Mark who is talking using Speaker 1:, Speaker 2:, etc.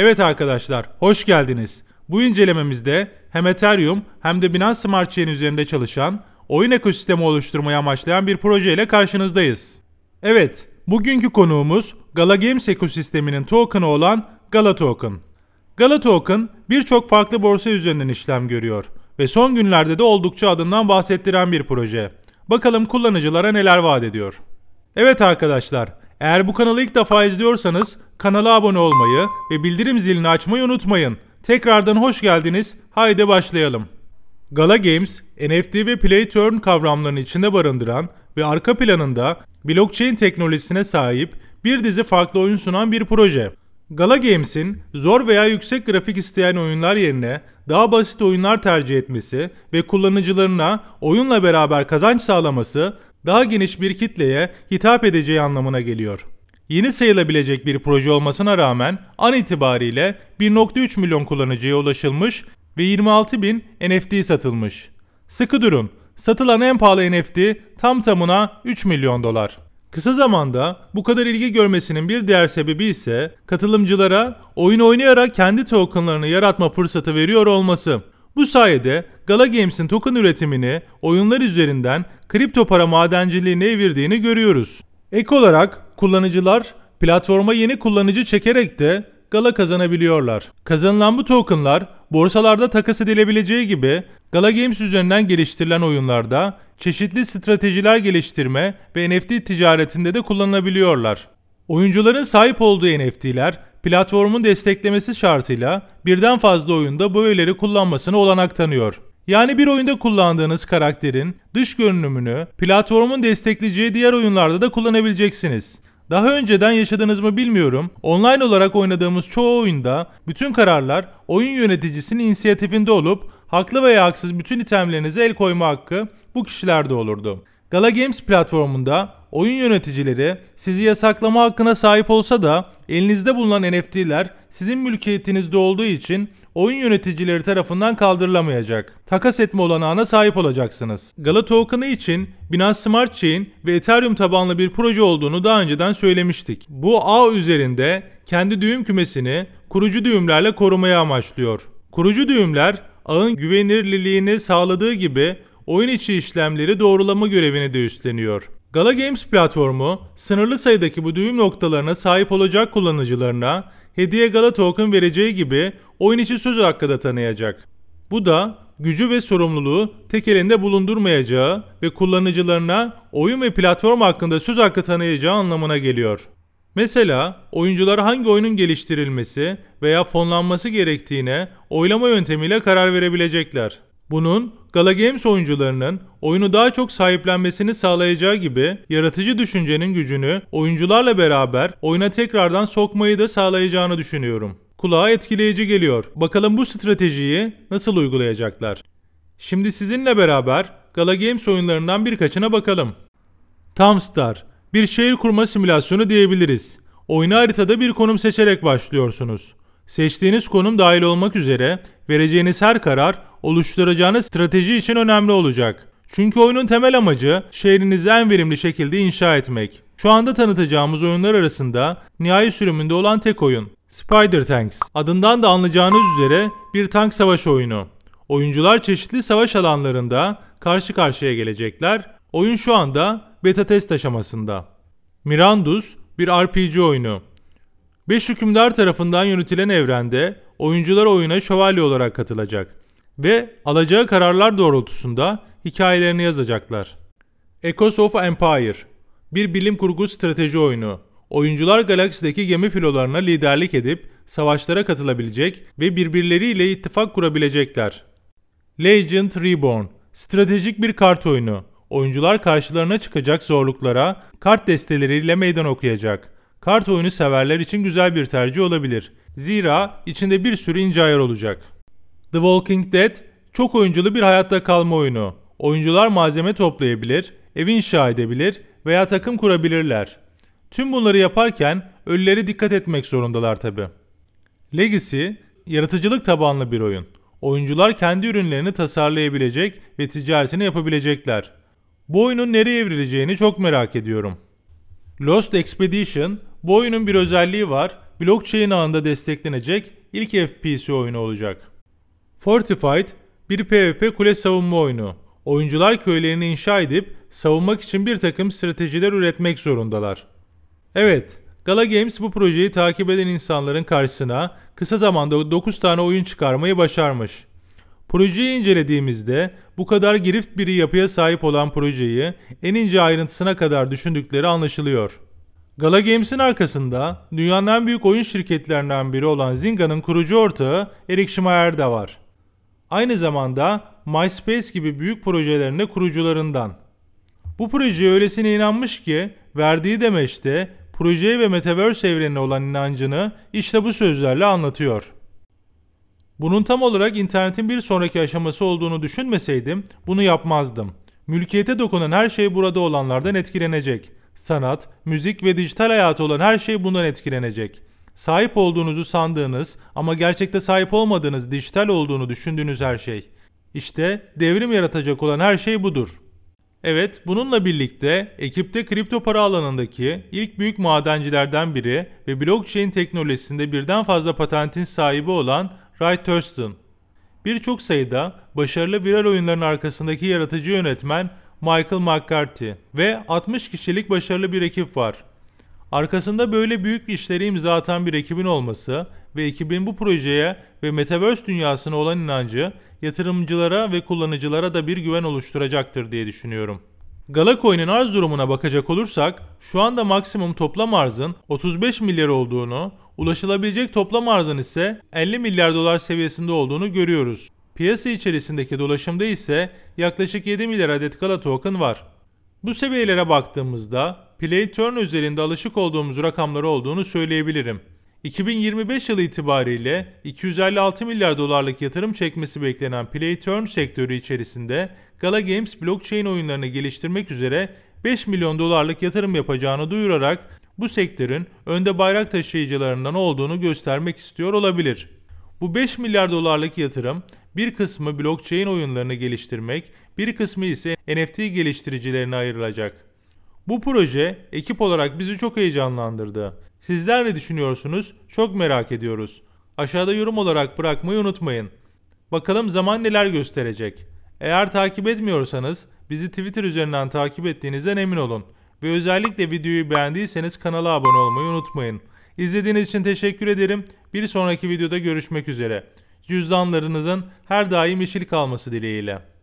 Speaker 1: Evet arkadaşlar, hoş geldiniz. Bu incelememizde hem Ethereum hem de Binance Smart Chain üzerinde çalışan, oyun ekosistemi oluşturmayı amaçlayan bir proje ile karşınızdayız. Evet, bugünkü konuğumuz Gala Games ekosisteminin token'ı olan Gala Token. Gala Token birçok farklı borsa üzerinden işlem görüyor ve son günlerde de oldukça adından bahsettiren bir proje. Bakalım kullanıcılara neler vaat ediyor. Evet arkadaşlar, eğer bu kanalı ilk defa izliyorsanız kanala abone olmayı ve bildirim zilini açmayı unutmayın. Tekrardan hoş geldiniz. Haydi başlayalım. Gala Games, NFT ve Play to earn kavramlarını içinde barındıran ve arka planında blockchain teknolojisine sahip bir dizi farklı oyun sunan bir proje. Gala Games'in zor veya yüksek grafik isteyen oyunlar yerine daha basit oyunlar tercih etmesi ve kullanıcılarına oyunla beraber kazanç sağlaması daha geniş bir kitleye hitap edeceği anlamına geliyor. Yeni sayılabilecek bir proje olmasına rağmen an itibariyle 1.3 milyon kullanıcıya ulaşılmış ve 26 bin NFT satılmış. Sıkı durun, satılan en pahalı NFT tam tamına 3 milyon dolar. Kısa zamanda bu kadar ilgi görmesinin bir diğer sebebi ise katılımcılara oyun oynayarak kendi tokenlarını yaratma fırsatı veriyor olması. Bu sayede Gala Games'in token üretimini oyunlar üzerinden kripto para madenciliğine evirdiğini görüyoruz. Ek olarak kullanıcılar platforma yeni kullanıcı çekerek de Gala kazanabiliyorlar. Kazanılan bu tokenlar borsalarda takas edilebileceği gibi Gala Games üzerinden geliştirilen oyunlarda çeşitli stratejiler geliştirme ve NFT ticaretinde de kullanılabiliyorlar. Oyuncuların sahip olduğu NFT'ler platformun desteklemesi şartıyla birden fazla oyunda bu öğeleri kullanmasına olanak tanıyor. Yani bir oyunda kullandığınız karakterin dış görünümünü platformun destekleyeceği diğer oyunlarda da kullanabileceksiniz. Daha önceden yaşadınız mı bilmiyorum. Online olarak oynadığımız çoğu oyunda bütün kararlar oyun yöneticisinin inisiyatifinde olup haklı veya haksız bütün itemlerinize el koyma hakkı bu kişilerde olurdu. Gala Games platformunda oyun yöneticileri sizi yasaklama hakkına sahip olsa da elinizde bulunan NFT'ler sizin mülkiyetinizde olduğu için oyun yöneticileri tarafından kaldırılamayacak. Takas etme olanağına sahip olacaksınız. Gala Token'ı için Binance Smart Chain ve Ethereum tabanlı bir proje olduğunu daha önceden söylemiştik. Bu ağ üzerinde kendi düğüm kümesini kurucu düğümlerle korumaya amaçlıyor. Kurucu düğümler ağın güvenirliliğini sağladığı gibi oyun içi işlemleri doğrulama görevini de üstleniyor. Gala Games platformu sınırlı sayıdaki bu düğüm noktalarına sahip olacak kullanıcılarına hediye gala token vereceği gibi oyun içi söz hakkı da tanıyacak. Bu da gücü ve sorumluluğu tek elinde bulundurmayacağı ve kullanıcılarına oyun ve platform hakkında söz hakkı tanıyacağı anlamına geliyor. Mesela oyuncular hangi oyunun geliştirilmesi veya fonlanması gerektiğine oylama yöntemiyle karar verebilecekler. Bunun Gala Games oyuncularının oyunu daha çok sahiplenmesini sağlayacağı gibi yaratıcı düşüncenin gücünü oyuncularla beraber oyuna tekrardan sokmayı da sağlayacağını düşünüyorum. Kulağa etkileyici geliyor. Bakalım bu stratejiyi nasıl uygulayacaklar? Şimdi sizinle beraber Gala Games oyunlarından birkaçına bakalım. Tamstar, bir şehir kurma simülasyonu diyebiliriz. Oyuna haritada bir konum seçerek başlıyorsunuz. Seçtiğiniz konum dahil olmak üzere vereceğiniz her karar Oluşturacağınız strateji için önemli olacak. Çünkü oyunun temel amacı şehrinizi en verimli şekilde inşa etmek. Şu anda tanıtacağımız oyunlar arasında nihai sürümünde olan tek oyun Spider Tanks. Adından da anlayacağınız üzere bir tank savaş oyunu. Oyuncular çeşitli savaş alanlarında karşı karşıya gelecekler. Oyun şu anda beta test aşamasında. Mirandus bir RPG oyunu. Beş hükümdar tarafından yönetilen evrende oyuncular oyuna şövalye olarak katılacak ve alacağı kararlar doğrultusunda hikayelerini yazacaklar. Echoes of Empire bir bilim kurgu strateji oyunu. Oyuncular galaksideki gemi filolarına liderlik edip savaşlara katılabilecek ve birbirleriyle ittifak kurabilecekler. Legend Reborn stratejik bir kart oyunu. Oyuncular karşılarına çıkacak zorluklara kart desteleriyle meydan okuyacak. Kart oyunu severler için güzel bir tercih olabilir. Zira içinde bir sürü ince ayar olacak. The Walking Dead çok oyunculu bir hayatta kalma oyunu. Oyuncular malzeme toplayabilir, ev inşa edebilir veya takım kurabilirler. Tüm bunları yaparken ölülere dikkat etmek zorundalar tabi. Legacy, yaratıcılık tabanlı bir oyun. Oyuncular kendi ürünlerini tasarlayabilecek ve ticaretini yapabilecekler. Bu oyunun nereye evrileceğini çok merak ediyorum. Lost Expedition, bu oyunun bir özelliği var, blockchain ağında desteklenecek ilk FPS oyunu olacak. Fortified bir PvP kule savunma oyunu. Oyuncular köylerini inşa edip savunmak için bir takım stratejiler üretmek zorundalar. Evet, Gala Games bu projeyi takip eden insanların karşısına kısa zamanda 9 tane oyun çıkarmayı başarmış. Projeyi incelediğimizde bu kadar girift bir yapıya sahip olan projeyi en ince ayrıntısına kadar düşündükleri anlaşılıyor. Gala Games'in arkasında dünyanın en büyük oyun şirketlerinden biri olan Zynga'nın kurucu ortağı Eric Schmeier de var. Aynı zamanda MySpace gibi büyük projelerinde kurucularından. Bu projeye öylesine inanmış ki verdiği demeçte projeye ve Metaverse evrenine olan inancını işte bu sözlerle anlatıyor. Bunun tam olarak internetin bir sonraki aşaması olduğunu düşünmeseydim bunu yapmazdım. Mülkiyete dokunan her şey burada olanlardan etkilenecek. Sanat, müzik ve dijital hayatı olan her şey bundan etkilenecek. Sahip olduğunuzu sandığınız ama gerçekte sahip olmadığınız dijital olduğunu düşündüğünüz her şey. İşte devrim yaratacak olan her şey budur. Evet, bununla birlikte ekipte kripto para alanındaki ilk büyük madencilerden biri ve blockchain teknolojisinde birden fazla patentin sahibi olan Ray Thurston. Birçok sayıda başarılı viral oyunların arkasındaki yaratıcı yönetmen Michael McCarthy ve 60 kişilik başarılı bir ekip var. Arkasında böyle büyük işleri imza atan bir ekibin olması ve ekibin bu projeye ve Metaverse dünyasına olan inancı yatırımcılara ve kullanıcılara da bir güven oluşturacaktır diye düşünüyorum. Galacoin'in arz durumuna bakacak olursak şu anda maksimum toplam arzın 35 milyar olduğunu, ulaşılabilecek toplam arzın ise 50 milyar dolar seviyesinde olduğunu görüyoruz. Piyasa içerisindeki dolaşımda ise yaklaşık 7 milyar adet Gala token var. Bu seviyelere baktığımızda play turn üzerinde alışık olduğumuz rakamları olduğunu söyleyebilirim. 2025 yılı itibariyle 256 milyar dolarlık yatırım çekmesi beklenen play turn sektörü içerisinde Gala Games blockchain oyunlarını geliştirmek üzere 5 milyon dolarlık yatırım yapacağını duyurarak bu sektörün önde bayrak taşıyıcılarından olduğunu göstermek istiyor olabilir. Bu 5 milyar dolarlık yatırım bir kısmı blockchain oyunlarını geliştirmek, bir kısmı ise NFT geliştiricilerine ayrılacak. Bu proje ekip olarak bizi çok heyecanlandırdı. Sizler ne düşünüyorsunuz? Çok merak ediyoruz. Aşağıda yorum olarak bırakmayı unutmayın. Bakalım zaman neler gösterecek. Eğer takip etmiyorsanız bizi Twitter üzerinden takip ettiğinizden emin olun. Ve özellikle videoyu beğendiyseniz kanala abone olmayı unutmayın. İzlediğiniz için teşekkür ederim. Bir sonraki videoda görüşmek üzere cüzdanlarınızın her daim yeşil kalması dileğiyle.